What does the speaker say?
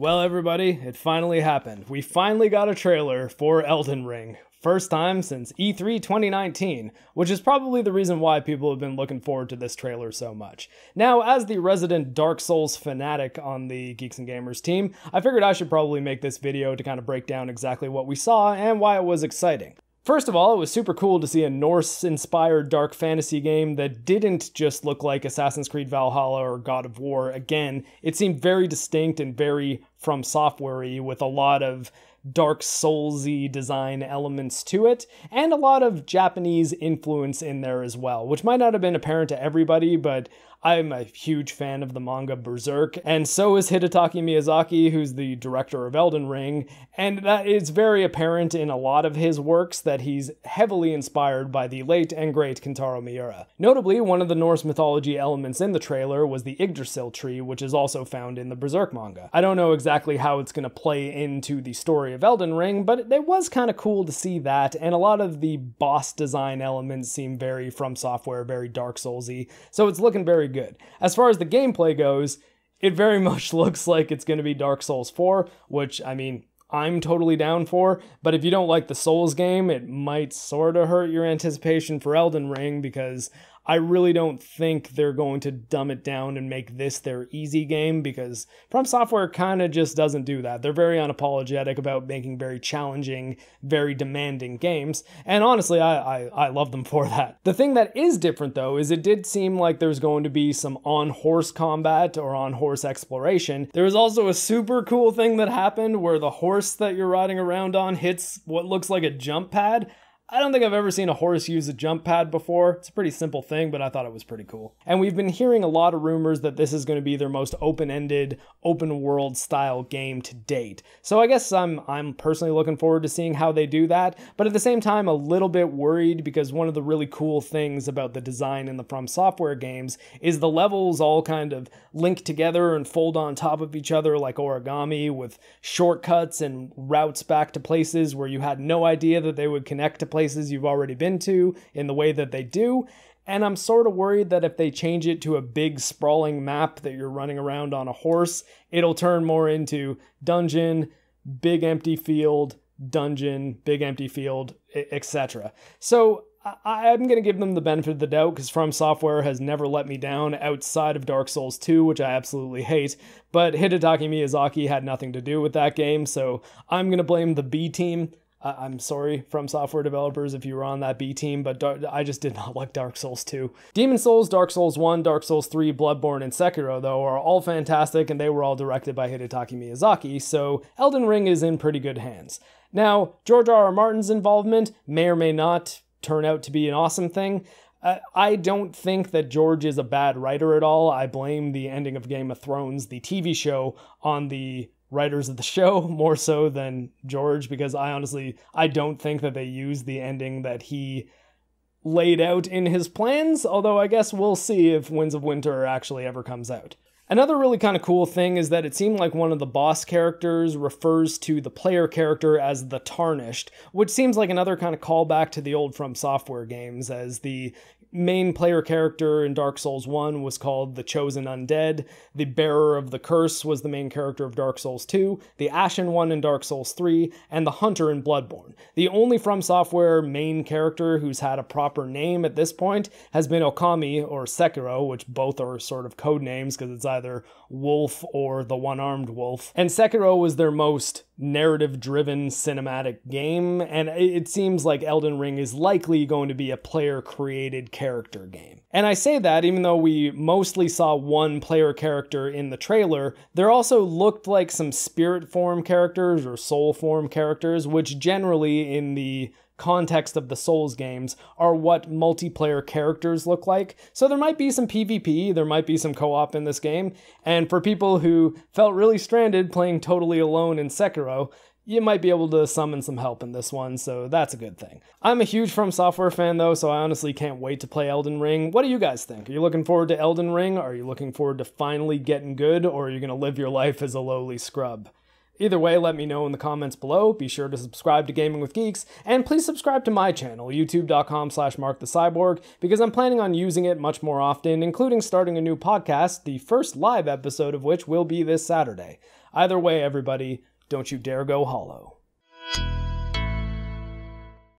Well, everybody, it finally happened. We finally got a trailer for Elden Ring. First time since E3 2019, which is probably the reason why people have been looking forward to this trailer so much. Now, as the resident Dark Souls fanatic on the Geeks and Gamers team, I figured I should probably make this video to kind of break down exactly what we saw and why it was exciting. First of all, it was super cool to see a Norse inspired dark fantasy game that didn't just look like Assassin's Creed Valhalla or God of War again. It seemed very distinct and very from softwarey with a lot of dark soulsy design elements to it and a lot of japanese influence in there as well which might not have been apparent to everybody but i'm a huge fan of the manga berserk and so is hidetaki miyazaki who's the director of elden ring and that is very apparent in a lot of his works that he's heavily inspired by the late and great kentaro miura notably one of the norse mythology elements in the trailer was the yggdrasil tree which is also found in the berserk manga i don't know exactly exactly how it's going to play into the story of Elden Ring, but it was kind of cool to see that, and a lot of the boss design elements seem very from software, very Dark Soulsy, so it's looking very good. As far as the gameplay goes, it very much looks like it's going to be Dark Souls 4, which, I mean, I'm totally down for, but if you don't like the Souls game, it might sort of hurt your anticipation for Elden Ring because I really don't think they're going to dumb it down and make this their easy game because From Software kind of just doesn't do that. They're very unapologetic about making very challenging, very demanding games, and honestly, I, I, I love them for that. The thing that is different though is it did seem like there's going to be some on horse combat or on horse exploration. There was also a super cool thing that happened where the horse that you're riding around on hits what looks like a jump pad. I don't think I've ever seen a horse use a jump pad before. It's a pretty simple thing, but I thought it was pretty cool. And we've been hearing a lot of rumors that this is going to be their most open-ended, open world style game to date. So I guess I'm I'm personally looking forward to seeing how they do that, but at the same time a little bit worried because one of the really cool things about the design in the From Software games is the levels all kind of link together and fold on top of each other like origami with shortcuts and routes back to places where you had no idea that they would connect to places places you've already been to in the way that they do. And I'm sort of worried that if they change it to a big sprawling map that you're running around on a horse, it'll turn more into dungeon, big empty field, dungeon, big empty field, etc. So I, am going to give them the benefit of the doubt because From Software has never let me down outside of Dark Souls 2, which I absolutely hate. But Hidetaki Miyazaki had nothing to do with that game, so I'm going to blame the B team. I- am sorry from software developers if you were on that B team, but Dar- I just did not like Dark Souls 2. Demon Souls, Dark Souls 1, Dark Souls 3, Bloodborne, and Sekiro, though, are all fantastic and they were all directed by Hidetaki Miyazaki, so Elden Ring is in pretty good hands. Now, George R. R. Martin's involvement may or may not turn out to be an awesome thing. I don't think that George is a bad writer at all. I blame the ending of Game of Thrones, the TV show, on the writers of the show more so than George because I honestly I don't think that they used the ending that he laid out in his plans, although I guess we'll see if Winds of Winter actually ever comes out. Another really kind of cool thing is that it seemed like one of the boss characters refers to the player character as the Tarnished, which seems like another kind of callback to the old From Software games, as the main player character in Dark Souls 1 was called the Chosen Undead. The Bearer of the Curse was the main character of Dark Souls 2, the Ashen one in Dark Souls 3, and the Hunter in Bloodborne. The only From Software main character who's had a proper name at this point has been Okami or Sekiro, which both are sort of code names because it's either Wolf or the One Armed Wolf. And Sekiro was their most narrative driven cinematic game, and it seems like Elden Ring is likely going to be a player created character game. And I say that even though we mostly saw one player character in the trailer, there also looked like some spirit form characters or soul form characters, which generally in the context of the Souls games are what multiplayer characters look like. So there might be some PvP, there might be some co op in this game, and for people who felt really stranded playing totally alone in Sekiro, you might be able to summon some help in this one, so that's a good thing. I'm a huge From Software fan though, so I honestly can't wait to play Elden Ring. What do you guys think? Are you looking forward to Elden Ring? Are you looking forward to finally getting good, or are you gonna live your life as a lowly scrub? Either way, let me know in the comments below. Be sure to subscribe to Gaming with Geeks, and please subscribe to my channel, youtube.com slash markthecyborg, because I'm planning on using it much more often, including starting a new podcast, the first live episode of which will be this Saturday. Either way, everybody, don't you dare go hollow.